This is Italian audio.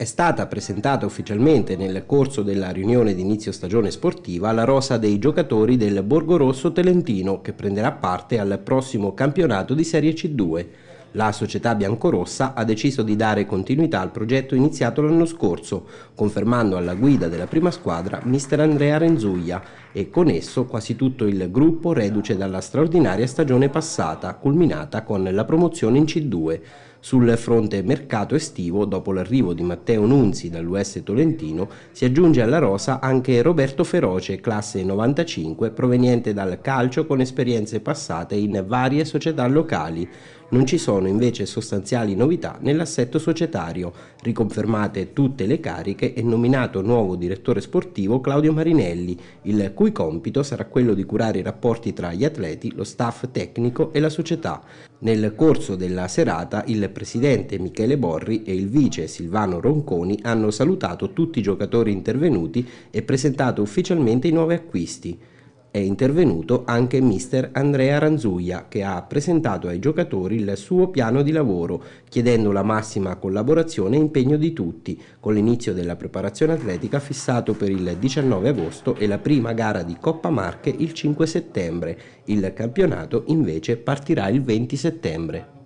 è stata presentata ufficialmente nel corso della riunione d'inizio stagione sportiva la rosa dei giocatori del Borgo Rosso Telentino che prenderà parte al prossimo campionato di Serie C2. La società biancorossa ha deciso di dare continuità al progetto iniziato l'anno scorso, confermando alla guida della prima squadra mister Andrea Renzuglia e con esso quasi tutto il gruppo reduce dalla straordinaria stagione passata, culminata con la promozione in C2. Sul fronte mercato estivo, dopo l'arrivo di Matteo Nunzi dall'US Tolentino, si aggiunge alla rosa anche Roberto Feroce, classe 95, proveniente dal calcio con esperienze passate in varie società locali. Non ci sono invece sostanziali novità nell'assetto societario, riconfermate tutte le cariche e nominato nuovo direttore sportivo Claudio Marinelli, il cui compito sarà quello di curare i rapporti tra gli atleti, lo staff tecnico e la società. Nel corso della serata il presidente Michele Borri e il vice Silvano Ronconi hanno salutato tutti i giocatori intervenuti e presentato ufficialmente i nuovi acquisti. È intervenuto anche mister Andrea Ranzuia che ha presentato ai giocatori il suo piano di lavoro chiedendo la massima collaborazione e impegno di tutti con l'inizio della preparazione atletica fissato per il 19 agosto e la prima gara di Coppa Marche il 5 settembre. Il campionato invece partirà il 20 settembre.